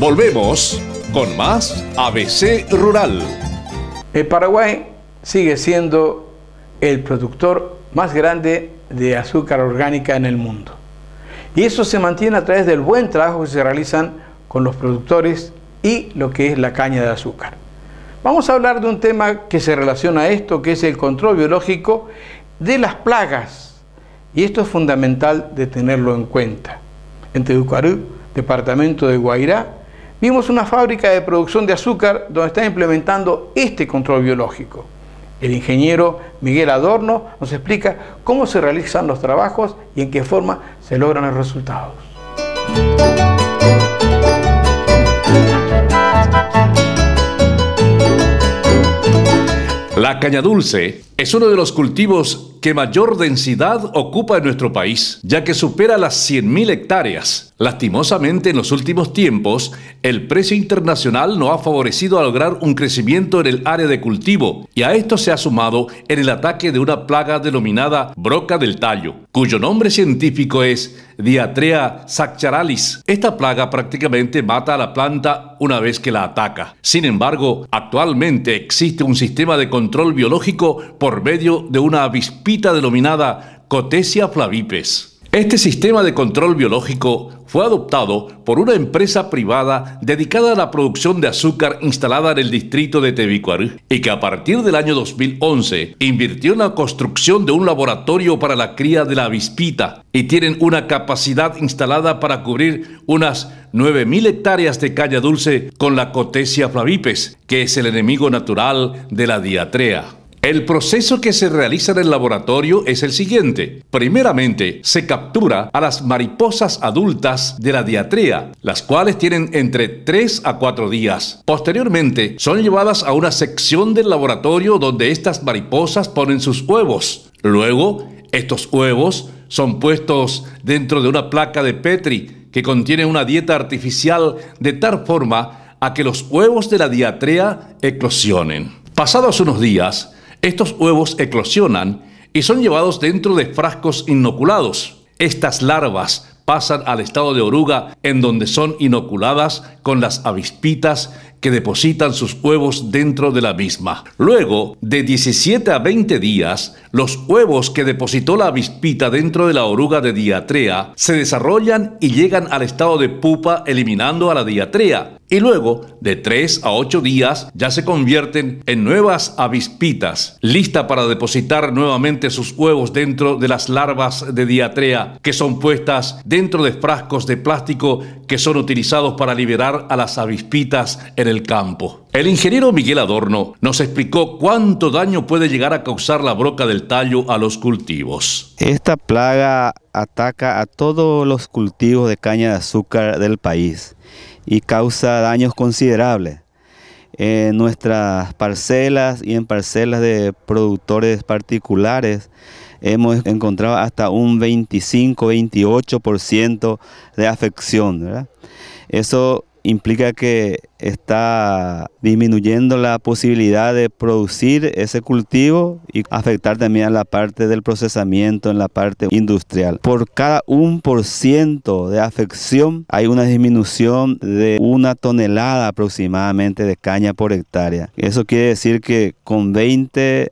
Volvemos con más ABC Rural. El Paraguay sigue siendo el productor más grande de azúcar orgánica en el mundo. Y eso se mantiene a través del buen trabajo que se realizan con los productores y lo que es la caña de azúcar. Vamos a hablar de un tema que se relaciona a esto, que es el control biológico de las plagas. Y esto es fundamental de tenerlo en cuenta. En Teucarú, departamento de Guairá, vimos una fábrica de producción de azúcar donde están implementando este control biológico. El ingeniero Miguel Adorno nos explica cómo se realizan los trabajos y en qué forma se logran los resultados. La caña dulce es uno de los cultivos que mayor densidad ocupa en nuestro país, ya que supera las 100.000 hectáreas. Lastimosamente, en los últimos tiempos, el precio internacional no ha favorecido a lograr un crecimiento en el área de cultivo, y a esto se ha sumado en el ataque de una plaga denominada broca del tallo, cuyo nombre científico es Diatrea saccharalis. Esta plaga prácticamente mata a la planta una vez que la ataca. Sin embargo, actualmente existe un sistema de control biológico por medio de una avispilla denominada Cotesia flavipes. Este sistema de control biológico fue adoptado por una empresa privada dedicada a la producción de azúcar instalada en el distrito de Tebicuarú y que a partir del año 2011 invirtió en la construcción de un laboratorio para la cría de la avispita y tienen una capacidad instalada para cubrir unas 9.000 hectáreas de caña dulce con la Cotesia flavipes, que es el enemigo natural de la diatrea. El proceso que se realiza en el laboratorio es el siguiente. Primeramente, se captura a las mariposas adultas de la diatrea, las cuales tienen entre 3 a 4 días. Posteriormente, son llevadas a una sección del laboratorio donde estas mariposas ponen sus huevos. Luego, estos huevos son puestos dentro de una placa de Petri que contiene una dieta artificial de tal forma a que los huevos de la diatrea eclosionen. Pasados unos días, estos huevos eclosionan y son llevados dentro de frascos inoculados. Estas larvas pasan al estado de oruga en donde son inoculadas con las avispitas que depositan sus huevos dentro de la misma. Luego, de 17 a 20 días, los huevos que depositó la avispita dentro de la oruga de diatrea se desarrollan y llegan al estado de pupa eliminando a la diatrea. Y luego, de 3 a 8 días, ya se convierten en nuevas avispitas, lista para depositar nuevamente sus huevos dentro de las larvas de diatrea, que son puestas dentro de frascos de plástico que son utilizados para liberar a las avispitas en el campo. El ingeniero Miguel Adorno nos explicó cuánto daño puede llegar a causar la broca del tallo a los cultivos. Esta plaga ataca a todos los cultivos de caña de azúcar del país y causa daños considerables en nuestras parcelas y en parcelas de productores particulares hemos encontrado hasta un 25-28% de afección. Eso implica que está disminuyendo la posibilidad de producir ese cultivo y afectar también a la parte del procesamiento en la parte industrial. Por cada 1% de afección hay una disminución de una tonelada aproximadamente de caña por hectárea. Eso quiere decir que con 20%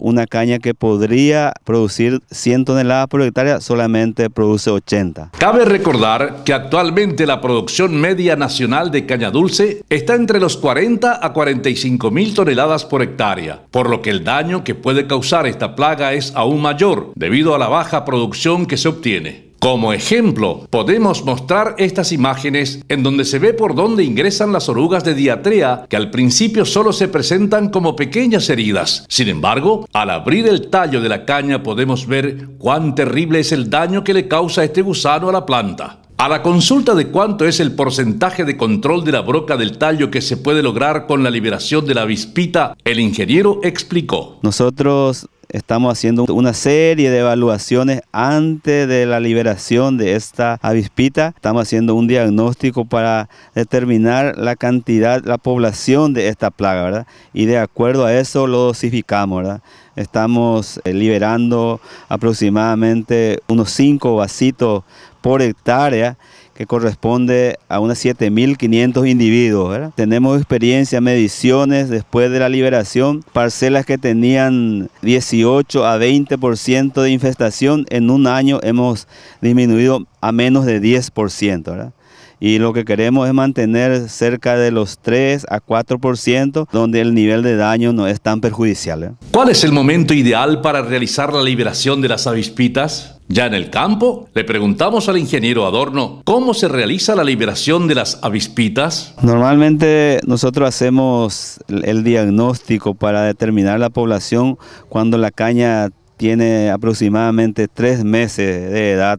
una caña que podría producir 100 toneladas por hectárea solamente produce 80. Cabe recordar que actualmente la producción media nacional de dura dulce está entre los 40 a 45 mil toneladas por hectárea, por lo que el daño que puede causar esta plaga es aún mayor debido a la baja producción que se obtiene. Como ejemplo, podemos mostrar estas imágenes en donde se ve por dónde ingresan las orugas de diatrea, que al principio solo se presentan como pequeñas heridas. Sin embargo, al abrir el tallo de la caña podemos ver cuán terrible es el daño que le causa este gusano a la planta. A la consulta de cuánto es el porcentaje de control de la broca del tallo que se puede lograr con la liberación de la avispita, el ingeniero explicó. Nosotros estamos haciendo una serie de evaluaciones antes de la liberación de esta avispita. Estamos haciendo un diagnóstico para determinar la cantidad, la población de esta plaga, ¿verdad? Y de acuerdo a eso lo dosificamos, ¿verdad? Estamos eh, liberando aproximadamente unos cinco vasitos por hectárea que corresponde a unas 7.500 individuos. Tenemos experiencia, mediciones después de la liberación, parcelas que tenían 18 a 20% de infestación, en un año hemos disminuido a menos de 10% y lo que queremos es mantener cerca de los 3 a 4% donde el nivel de daño no es tan perjudicial. ¿eh? ¿Cuál es el momento ideal para realizar la liberación de las avispitas? Ya en el campo, le preguntamos al ingeniero Adorno cómo se realiza la liberación de las avispitas. Normalmente nosotros hacemos el diagnóstico para determinar la población cuando la caña tiene aproximadamente tres meses de edad,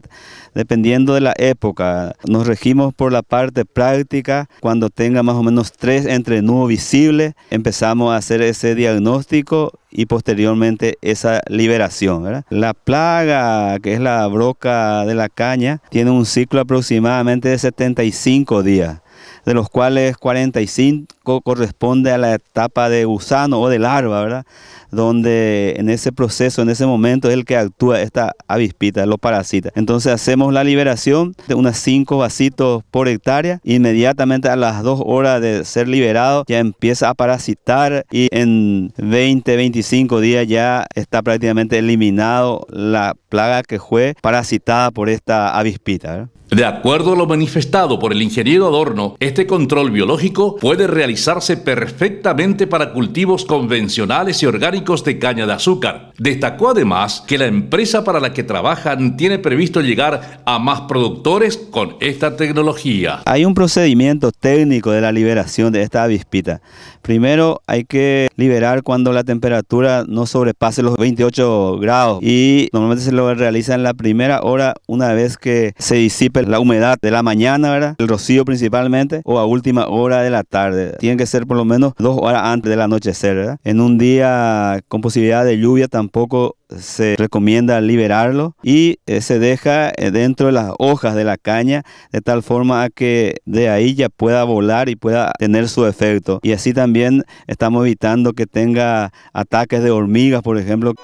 dependiendo de la época. Nos regimos por la parte práctica, cuando tenga más o menos tres entre visibles, empezamos a hacer ese diagnóstico y posteriormente esa liberación. La plaga, que es la broca de la caña, tiene un ciclo aproximadamente de 75 días de los cuales 45 corresponde a la etapa de gusano o de larva, ¿verdad? Donde en ese proceso, en ese momento es el que actúa esta avispita, los parasita. Entonces hacemos la liberación de unas 5 vasitos por hectárea. Inmediatamente a las 2 horas de ser liberado ya empieza a parasitar y en 20, 25 días ya está prácticamente eliminado la plaga que fue parasitada por esta avispita. ¿verdad? De acuerdo a lo manifestado por el ingeniero Adorno, este control biológico puede realizarse perfectamente para cultivos convencionales y orgánicos de caña de azúcar. Destacó además que la empresa para la que trabajan tiene previsto llegar a más productores con esta tecnología. Hay un procedimiento técnico de la liberación de esta avispita. Primero hay que liberar cuando la temperatura no sobrepase los 28 grados y normalmente se lo realiza en la primera hora una vez que se disipe la humedad de la mañana, ¿verdad? El rocío principalmente, o a última hora de la tarde. tiene que ser por lo menos dos horas antes del anochecer, ¿verdad? En un día con posibilidad de lluvia tampoco se recomienda liberarlo y eh, se deja eh, dentro de las hojas de la caña de tal forma a que de ahí ya pueda volar y pueda tener su efecto. Y así también estamos evitando que tenga ataques de hormigas, por ejemplo.